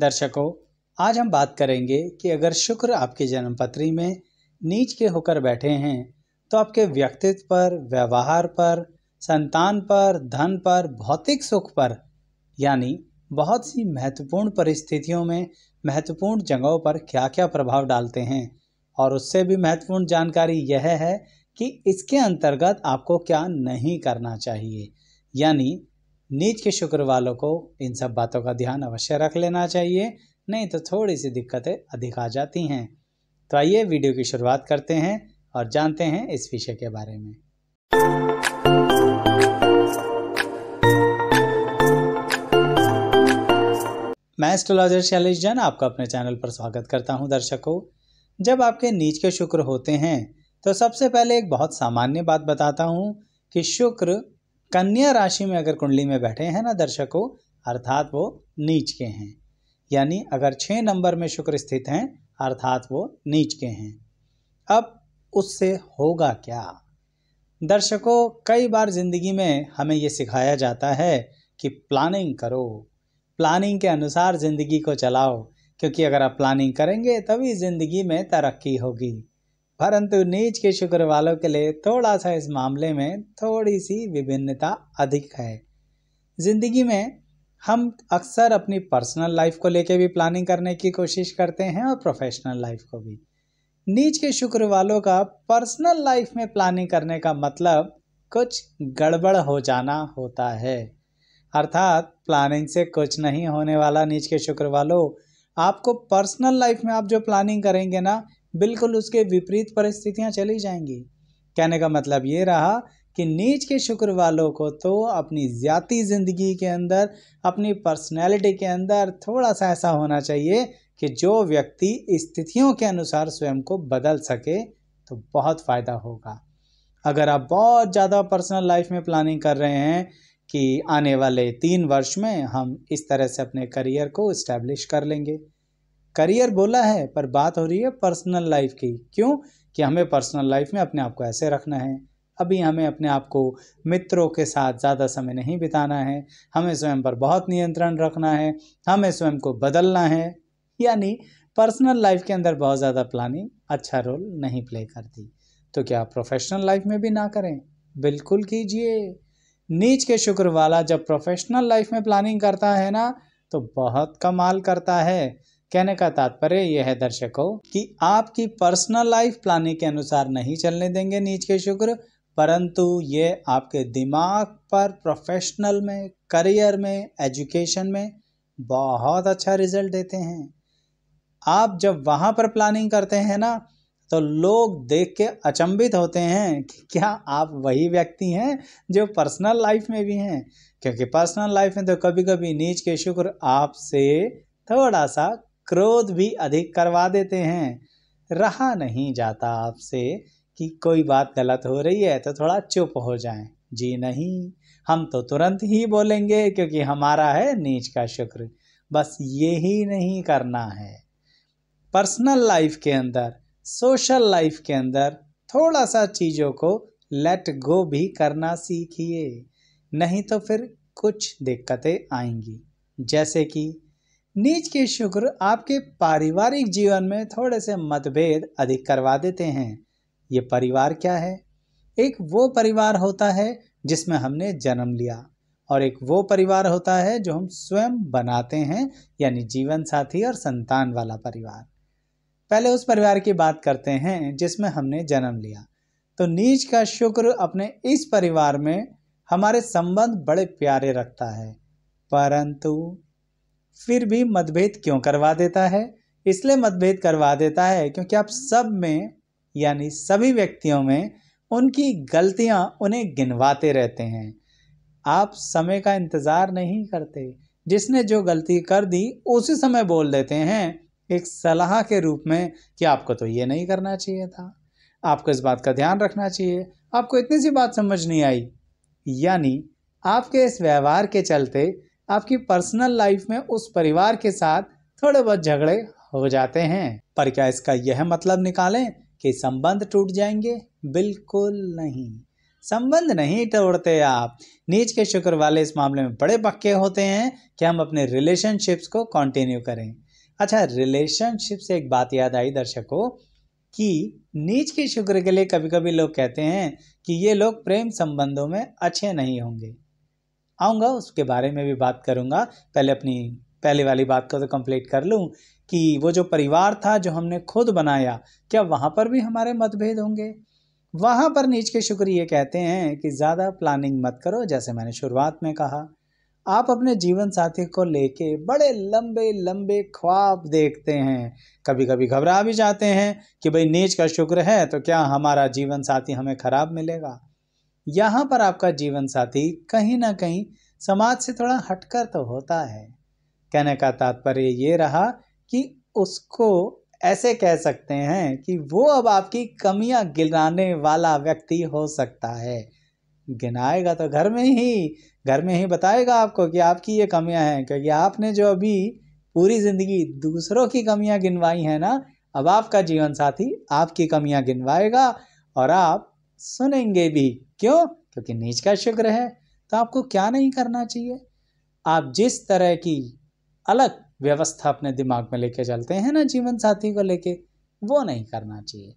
दर्शकों आज हम बात करेंगे कि अगर शुक्र आपकी जन्मपत्री में नीच के होकर बैठे हैं तो आपके व्यक्तित्व पर व्यवहार पर संतान पर धन पर भौतिक सुख पर यानी बहुत सी महत्वपूर्ण परिस्थितियों में महत्वपूर्ण जगहों पर क्या क्या प्रभाव डालते हैं और उससे भी महत्वपूर्ण जानकारी यह है कि इसके अंतर्गत आपको क्या नहीं करना चाहिए यानी नीच के शुक्र वालों को इन सब बातों का ध्यान अवश्य रख लेना चाहिए नहीं तो थोड़ी सी दिक्कतें अधिक आ जाती हैं तो आइए वीडियो की शुरुआत करते हैं और जानते हैं इस विषय के बारे में मैं एस्ट्रोलॉजर शैलेश जैन आपका अपने चैनल पर स्वागत करता हूं दर्शकों जब आपके नीच के शुक्र होते हैं तो सबसे पहले एक बहुत सामान्य बात बताता हूं कि शुक्र कन्या राशि में अगर कुंडली में बैठे हैं ना दर्शकों अर्थात वो नीच के हैं यानी अगर छः नंबर में शुक्र स्थित हैं अर्थात वो नीच के हैं अब उससे होगा क्या दर्शकों कई बार ज़िंदगी में हमें ये सिखाया जाता है कि प्लानिंग करो प्लानिंग के अनुसार ज़िंदगी को चलाओ क्योंकि अगर आप प्लानिंग करेंगे तभी ज़िंदगी में तरक्की होगी परंतु नीच के शुक्र वालों के लिए थोड़ा सा इस मामले में थोड़ी सी विभिन्नता अधिक है ज़िंदगी में हम अक्सर अपनी पर्सनल लाइफ को लेकर भी प्लानिंग करने की कोशिश करते हैं और प्रोफेशनल लाइफ को भी नीच के शुक्र वालों का पर्सनल लाइफ में प्लानिंग करने का मतलब कुछ गड़बड़ हो जाना होता है अर्थात प्लानिंग से कुछ नहीं होने वाला नीच के शुक्र वालों आपको पर्सनल लाइफ में आप जो प्लानिंग करेंगे ना बिल्कुल उसके विपरीत परिस्थितियाँ चली जाएंगी कहने का मतलब ये रहा कि नीच के शुक्र वालों को तो अपनी ज़्यादा ज़िंदगी के अंदर अपनी पर्सनैलिटी के अंदर थोड़ा सा ऐसा होना चाहिए कि जो व्यक्ति स्थितियों के अनुसार स्वयं को बदल सके तो बहुत फ़ायदा होगा अगर आप बहुत ज़्यादा पर्सनल लाइफ में प्लानिंग कर रहे हैं कि आने वाले तीन वर्ष में हम इस तरह से अपने करियर को इस्टेब्लिश कर लेंगे करियर बोला है पर बात हो रही है पर्सनल लाइफ की क्यों कि हमें पर्सनल लाइफ में अपने आप को ऐसे रखना है अभी हमें अपने आप को मित्रों के साथ ज़्यादा समय नहीं बिताना है हमें स्वयं पर बहुत नियंत्रण रखना है हमें स्वयं को बदलना है यानी पर्सनल लाइफ के अंदर बहुत ज़्यादा प्लानिंग अच्छा रोल नहीं प्ले करती तो क्या प्रोफेशनल लाइफ में भी ना करें बिल्कुल कीजिए नीच के शुक्र वाला जब प्रोफेशनल लाइफ में प्लानिंग करता है ना तो बहुत कमाल करता है कहने का तात्पर्य यह है दर्शकों कि आपकी पर्सनल लाइफ प्लानिंग के अनुसार नहीं चलने देंगे नीच के शुक्र परंतु ये आपके दिमाग पर प्रोफेशनल में करियर में एजुकेशन में बहुत अच्छा रिजल्ट देते हैं आप जब वहाँ पर प्लानिंग करते हैं ना तो लोग देख के अचंभित होते हैं कि क्या आप वही व्यक्ति हैं जो पर्सनल लाइफ में भी हैं क्योंकि पर्सनल लाइफ में तो कभी कभी नीच के शुक्र आपसे थोड़ा सा क्रोध भी अधिक करवा देते हैं रहा नहीं जाता आपसे कि कोई बात गलत हो रही है तो थोड़ा चुप हो जाए जी नहीं हम तो तुरंत ही बोलेंगे क्योंकि हमारा है नीच का शुक्र बस ये ही नहीं करना है पर्सनल लाइफ के अंदर सोशल लाइफ के अंदर थोड़ा सा चीज़ों को लेट गो भी करना सीखिए नहीं तो फिर कुछ दिक्कतें आएंगी जैसे कि नीच के शुक्र आपके पारिवारिक जीवन में थोड़े से मतभेद अधिक करवा देते हैं ये परिवार क्या है एक वो परिवार होता है जिसमें हमने जन्म लिया और एक वो परिवार होता है जो हम स्वयं बनाते हैं यानी जीवन साथी और संतान वाला परिवार पहले उस परिवार की बात करते हैं जिसमें हमने जन्म लिया तो नीच का शुक्र अपने इस परिवार में हमारे संबंध बड़े प्यारे रखता है परंतु फिर भी मतभेद क्यों करवा देता है इसलिए मतभेद करवा देता है क्योंकि आप सब में यानी सभी व्यक्तियों में उनकी गलतियां उन्हें गिनवाते रहते हैं आप समय का इंतज़ार नहीं करते जिसने जो गलती कर दी उसी समय बोल देते हैं एक सलाह के रूप में कि आपको तो ये नहीं करना चाहिए था आपको इस बात का ध्यान रखना चाहिए आपको इतनी सी बात समझ नहीं आई यानी आपके इस व्यवहार के चलते आपकी पर्सनल लाइफ में उस परिवार के साथ थोड़े बहुत झगड़े हो जाते हैं पर क्या इसका यह मतलब निकालें कि संबंध टूट जाएंगे बिल्कुल नहीं संबंध नहीं तोड़ते आप नीच के शुक्र वाले इस मामले में बड़े पक्के होते हैं कि हम अपने रिलेशनशिप्स को कंटिन्यू करें अच्छा रिलेशनशिप से एक बात याद आई दर्शकों कि नीच के शुक्र के लिए कभी कभी लोग कहते हैं कि ये लोग प्रेम संबंधों में अच्छे नहीं होंगे आऊँगा उसके बारे में भी बात करूँगा पहले अपनी पहले वाली बात को तो कंप्लीट कर लूँ कि वो जो परिवार था जो हमने खुद बनाया क्या वहाँ पर भी हमारे मतभेद होंगे वहाँ पर नीच के शुक्र ये कहते हैं कि ज़्यादा प्लानिंग मत करो जैसे मैंने शुरुआत में कहा आप अपने जीवन साथी को लेके बड़े लंबे लंबे ख्वाब देखते हैं कभी कभी घबरा भी जाते हैं कि भाई नीच का शुक्र है तो क्या हमारा जीवन साथी हमें ख़राब मिलेगा यहाँ पर आपका जीवन साथी कहीं ना कहीं समाज से थोड़ा हटकर तो होता है कहने का तात्पर्य ये रहा कि उसको ऐसे कह सकते हैं कि वो अब आपकी कमियां गिनाने वाला व्यक्ति हो सकता है गिनाएगा तो घर में ही घर में ही बताएगा आपको कि आपकी ये कमियां हैं क्योंकि आपने जो अभी पूरी ज़िंदगी दूसरों की कमियां गिनवाई हैं ना अब आपका जीवन साथी आपकी कमियां गिनवाएगा और आप सुनेंगे भी क्यों क्योंकि नीच का शुक्र है तो आपको क्या नहीं करना चाहिए आप जिस तरह की अलग व्यवस्था अपने दिमाग में लेके चलते हैं ना जीवन साथी को लेके वो नहीं करना चाहिए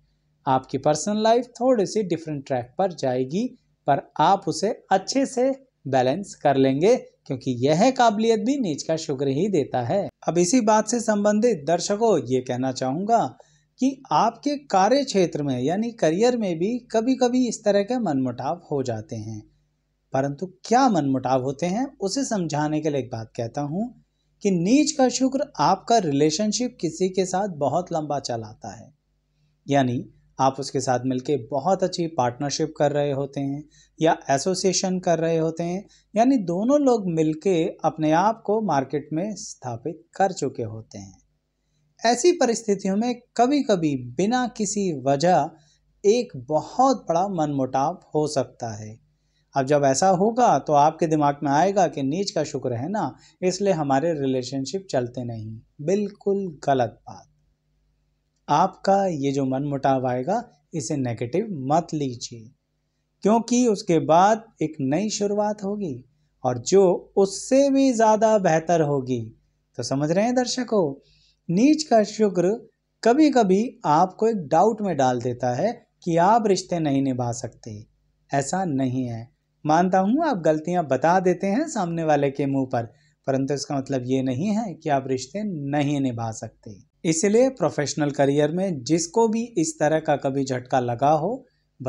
आपकी पर्सनल लाइफ थोड़ी सी डिफरेंट ट्रैक पर जाएगी पर आप उसे अच्छे से बैलेंस कर लेंगे क्योंकि यह काबिलियत भी नीच का शुक्र ही देता है अब इसी बात से संबंधित दर्शकों ये कहना चाहूँगा कि आपके कार्य क्षेत्र में यानी करियर में भी कभी कभी इस तरह के मनमुटाव हो जाते हैं परंतु क्या मनमुटाव होते हैं उसे समझाने के लिए एक बात कहता हूँ कि नीच का शुक्र आपका रिलेशनशिप किसी के साथ बहुत लंबा चलाता है यानी आप उसके साथ मिलके बहुत अच्छी पार्टनरशिप कर रहे होते हैं या एसोसिएशन कर रहे होते हैं यानी दोनों लोग मिलके अपने आप को मार्केट में स्थापित कर चुके होते हैं ऐसी परिस्थितियों में कभी कभी बिना किसी वजह एक बहुत बड़ा मनमुटाव हो सकता है अब जब ऐसा होगा तो आपके दिमाग में आएगा कि नीच का शुक्र है ना इसलिए हमारे रिलेशनशिप चलते नहीं बिल्कुल गलत बात आपका ये जो मन मुटाव आएगा इसे नेगेटिव मत लीजिए क्योंकि उसके बाद एक नई शुरुआत होगी और जो उससे भी ज़्यादा बेहतर होगी तो समझ रहे हैं दर्शकों नीच का शुक्र कभी कभी आपको एक डाउट में डाल देता है कि आप रिश्ते नहीं निभा सकते ऐसा नहीं है मानता हूँ आप गलतियाँ बता देते हैं सामने वाले के मुंह पर परंतु इसका मतलब ये नहीं है कि आप रिश्ते नहीं निभा सकते इसलिए प्रोफेशनल करियर में जिसको भी इस तरह का कभी झटका लगा हो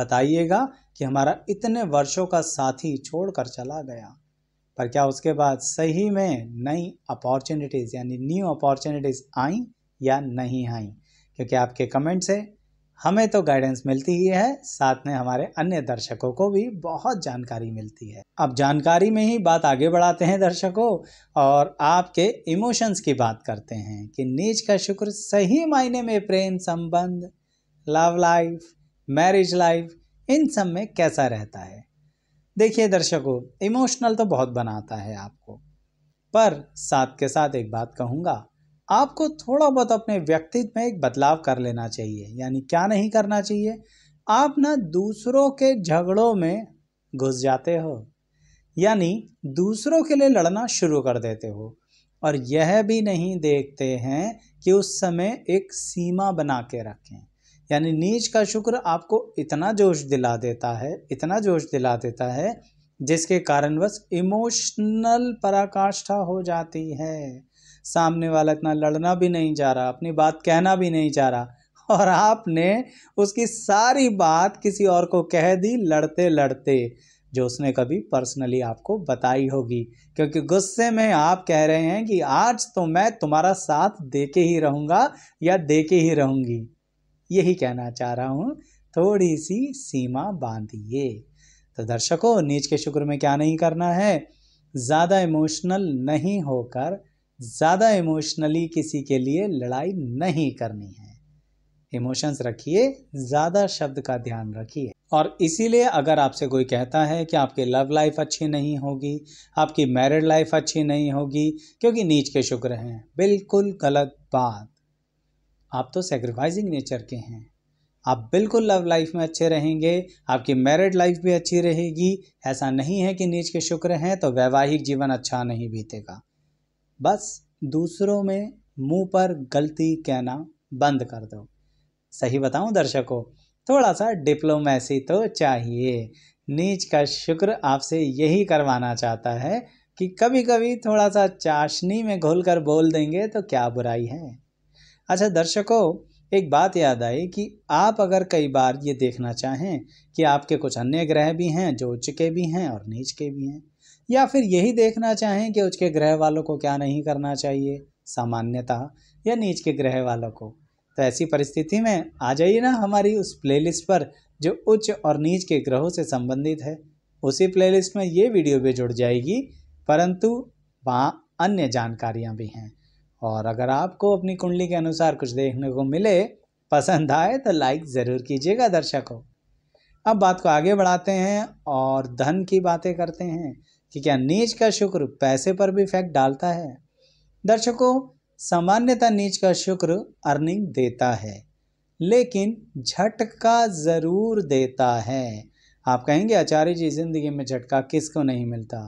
बताइएगा कि हमारा इतने वर्षों का साथी छोड़कर चला गया पर क्या उसके बाद सही में नई अपॉर्चुनिटीज़ यानी न्यू अपॉर्चुनिटीज़ आई या नहीं आई क्योंकि आपके कमेंट से हमें तो गाइडेंस मिलती ही है साथ में हमारे अन्य दर्शकों को भी बहुत जानकारी मिलती है अब जानकारी में ही बात आगे बढ़ाते हैं दर्शकों और आपके इमोशंस की बात करते हैं कि नीच का शुक्र सही मायने में प्रेम संबंध लव लाइफ मैरिज लाइफ इन सब में कैसा रहता है देखिए दर्शकों इमोशनल तो बहुत बनाता है आपको पर साथ के साथ एक बात कहूँगा आपको थोड़ा बहुत अपने व्यक्तित्व में एक बदलाव कर लेना चाहिए यानी क्या नहीं करना चाहिए आप ना दूसरों के झगड़ों में घुस जाते हो यानी दूसरों के लिए लड़ना शुरू कर देते हो और यह भी नहीं देखते हैं कि उस समय एक सीमा बना के रखें यानी नीच का शुक्र आपको इतना जोश दिला देता है इतना जोश दिला देता है जिसके कारणवश इमोशनल पराकाष्ठा हो जाती है सामने वाला इतना लड़ना भी नहीं जा रहा अपनी बात कहना भी नहीं जा रहा और आपने उसकी सारी बात किसी और को कह दी लड़ते लड़ते जो उसने कभी पर्सनली आपको बताई होगी क्योंकि गुस्से में आप कह रहे हैं कि आज तो मैं तुम्हारा साथ दे ही रहूँगा या दे ही रहूँगी यही कहना चाह रहा हूँ थोड़ी सी सीमा बांधिए तो दर्शकों नीच के शुक्र में क्या नहीं करना है ज़्यादा इमोशनल नहीं होकर ज़्यादा इमोशनली किसी के लिए लड़ाई नहीं करनी है इमोशंस रखिए ज़्यादा शब्द का ध्यान रखिए और इसीलिए अगर आपसे कोई कहता है कि आपकी लव लाइफ अच्छी नहीं होगी आपकी मैरिड लाइफ अच्छी नहीं होगी क्योंकि नीच के शुक्र हैं बिल्कुल गलत बात आप तो सेक्रीफाइसिंग नेचर के हैं आप बिल्कुल लव लाइफ में अच्छे रहेंगे आपकी मैरिड लाइफ भी अच्छी रहेगी ऐसा नहीं है कि नीच के शुक्र हैं तो वैवाहिक जीवन अच्छा नहीं बीतेगा बस दूसरों में मुंह पर गलती कहना बंद कर दो सही बताऊं दर्शकों थोड़ा सा डिप्लोमेसी तो चाहिए नीच का शुक्र आपसे यही करवाना चाहता है कि कभी कभी थोड़ा सा चाशनी में घोल कर बोल देंगे तो क्या बुराई है अच्छा दर्शकों एक बात याद आई कि आप अगर कई बार ये देखना चाहें कि आपके कुछ अन्य ग्रह भी हैं जो उच्च के भी हैं और नीच के भी हैं या फिर यही देखना चाहें कि उच्च के ग्रह वालों को क्या नहीं करना चाहिए सामान्यतः या नीच के ग्रह वालों को तो ऐसी परिस्थिति में आ जाइए ना हमारी उस प्लेलिस्ट पर जो उच्च और नीच के ग्रहों से संबंधित है उसी प्लेलिस्ट में ये वीडियो भी जुड़ जाएगी परंतु वहाँ अन्य जानकारियाँ भी हैं और अगर आपको अपनी कुंडली के अनुसार कुछ देखने को मिले पसंद आए तो लाइक ज़रूर कीजिएगा दर्शकों अब बात को आगे बढ़ाते हैं और धन की बातें करते हैं कि क्या नीच का शुक्र पैसे पर भी इफेक्ट डालता है दर्शकों सामान्यतः नीच का शुक्र अर्निंग देता है लेकिन झटका ज़रूर देता है आप कहेंगे आचार्य जी ज़िंदगी में झटका किसको नहीं मिलता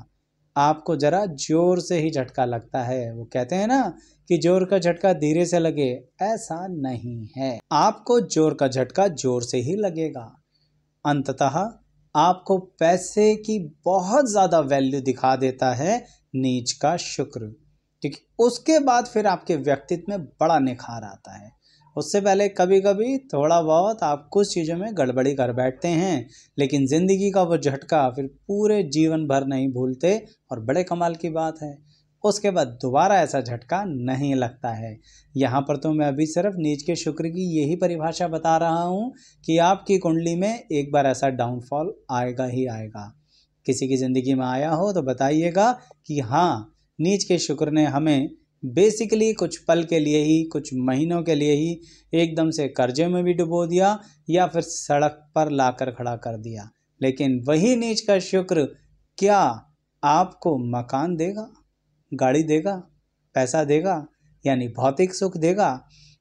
आपको ज़रा ज़ोर से ही झटका लगता है वो कहते हैं ना कि जोर का झटका धीरे से लगे ऐसा नहीं है आपको जोर का झटका जोर से ही लगेगा अंततः आपको पैसे की बहुत ज़्यादा वैल्यू दिखा देता है नीच का शुक्र क्योंकि उसके बाद फिर आपके व्यक्तित्व में बड़ा निखार आता है उससे पहले कभी कभी थोड़ा बहुत आप कुछ चीज़ों में गड़बड़ी कर बैठते हैं लेकिन ज़िंदगी का वो झटका फिर पूरे जीवन भर नहीं भूलते और बड़े कमाल की बात है उसके बाद दोबारा ऐसा झटका नहीं लगता है यहाँ पर तो मैं अभी सिर्फ नीच के शुक्र की यही परिभाषा बता रहा हूँ कि आपकी कुंडली में एक बार ऐसा डाउनफॉल आएगा ही आएगा किसी की ज़िंदगी में आया हो तो बताइएगा कि हाँ नीच के शुक्र ने हमें बेसिकली कुछ पल के लिए ही कुछ महीनों के लिए ही एकदम से कर्जे में भी डुबो दिया या फिर सड़क पर लाकर खड़ा कर दिया लेकिन वही नीच का शुक्र क्या आपको मकान देगा गाड़ी देगा पैसा देगा यानी भौतिक सुख देगा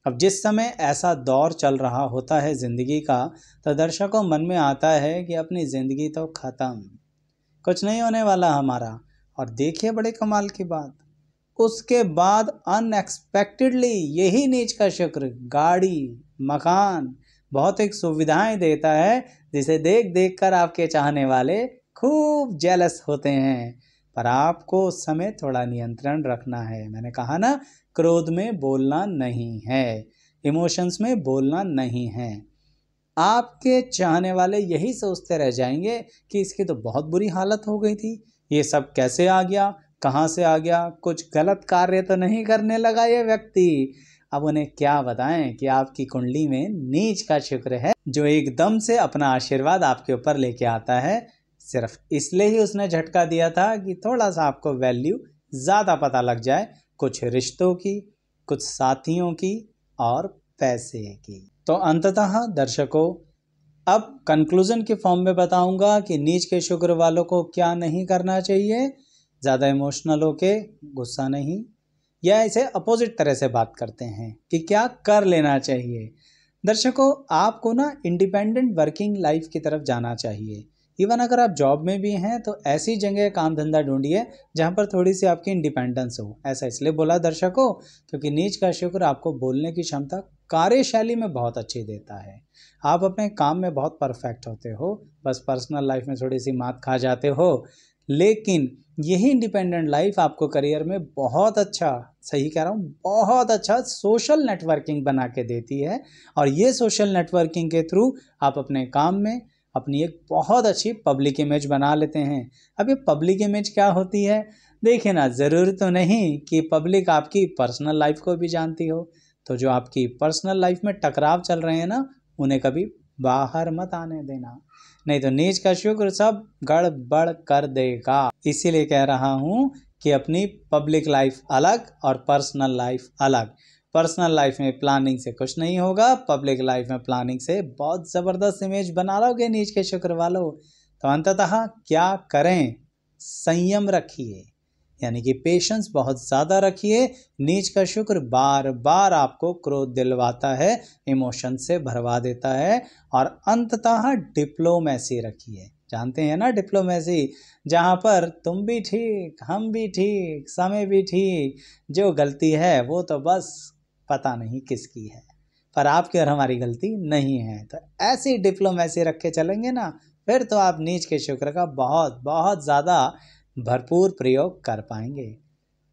अब जिस समय ऐसा दौर चल रहा होता है ज़िंदगी का तो दर्शकों मन में आता है कि अपनी ज़िंदगी तो ख़त्म कुछ नहीं होने वाला हमारा और देखिए बड़े कमाल की बात उसके बाद अनएक्सपेक्टेडली यही नीच का शुक्र गाड़ी मकान भौतिक सुविधाएं देता है जिसे देख देख कर आपके चाहने वाले खूब जेलस होते हैं पर आपको उस समय थोड़ा नियंत्रण रखना है मैंने कहा ना क्रोध में बोलना नहीं है इमोशंस में बोलना नहीं है आपके चाहने वाले यही सोचते रह जाएंगे कि इसकी तो बहुत बुरी हालत हो गई थी ये सब कैसे आ गया कहाँ से आ गया कुछ गलत कार्य तो नहीं करने लगा ये व्यक्ति अब उन्हें क्या बताएं कि आपकी कुंडली में नीच का शुक्र है जो एकदम से अपना आशीर्वाद आपके ऊपर लेके आता है सिर्फ इसलिए ही उसने झटका दिया था कि थोड़ा सा आपको वैल्यू ज़्यादा पता लग जाए कुछ रिश्तों की कुछ साथियों की और पैसे की तो अंततः दर्शकों अब कंक्लूज़न के फॉर्म में बताऊंगा कि नीच के शुक्र वालों को क्या नहीं करना चाहिए ज़्यादा इमोशनल होके गुस्सा नहीं या इसे अपोजिट तरह से बात करते हैं कि क्या कर लेना चाहिए दर्शकों आपको ना इंडिपेंडेंट वर्किंग लाइफ की तरफ जाना चाहिए इवन अगर आप जॉब में भी हैं तो ऐसी जगह काम धंधा ढूंढिए जहाँ पर थोड़ी सी आपकी इंडिपेंडेंस हो ऐसा इसलिए बोला दर्शकों क्योंकि नीच का शुक्र आपको बोलने की क्षमता कार्यशैली में बहुत अच्छी देता है आप अपने काम में बहुत परफेक्ट होते हो बस पर्सनल लाइफ में थोड़ी सी मात खा जाते हो लेकिन यही इंडिपेंडेंट लाइफ आपको करियर में बहुत अच्छा सही कह रहा हूँ बहुत अच्छा सोशल नेटवर्किंग बना के देती है और ये सोशल नेटवर्किंग के थ्रू आप अपने काम में अपनी एक बहुत अच्छी पब्लिक इमेज बना लेते हैं अब ये पब्लिक इमेज क्या होती है देखिए ना ज़रूरी तो नहीं कि पब्लिक आपकी पर्सनल लाइफ को भी जानती हो तो जो आपकी पर्सनल लाइफ में टकराव चल रहे हैं ना उन्हें कभी बाहर मत आने देना नहीं तो नीच का शुक्र सब गड़बड़ कर देगा इसीलिए कह रहा हूँ कि अपनी पब्लिक लाइफ अलग और पर्सनल लाइफ अलग पर्सनल लाइफ में प्लानिंग से कुछ नहीं होगा पब्लिक लाइफ में प्लानिंग से बहुत ज़बरदस्त इमेज बना लोगे नीच के शुक्र वालों तो अंततः क्या करें संयम रखिए यानी कि पेशेंस बहुत ज़्यादा रखिए नीच का शुक्र बार बार आपको क्रोध दिलवाता है इमोशन से भरवा देता है और अंततः डिप्लोमेसी रखिए जानते हैं ना डिप्लोमेसी जहाँ पर तुम भी ठीक हम भी ठीक समय भी ठीक जो गलती है वो तो बस पता नहीं किसकी है पर आपकी और हमारी गलती नहीं है तो ऐसी डिप्लोमेसी रख के चलेंगे ना फिर तो आप नीच के शुक्र का बहुत बहुत ज़्यादा भरपूर प्रयोग कर पाएंगे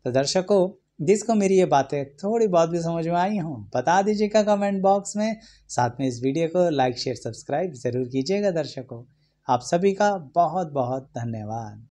तो दर्शकों जिसको मेरी ये बातें थोड़ी बहुत भी समझ में आई हों बता दीजिएगा कमेंट बॉक्स में साथ में इस वीडियो को लाइक शेयर सब्सक्राइब ज़रूर कीजिएगा दर्शकों आप सभी का बहुत बहुत धन्यवाद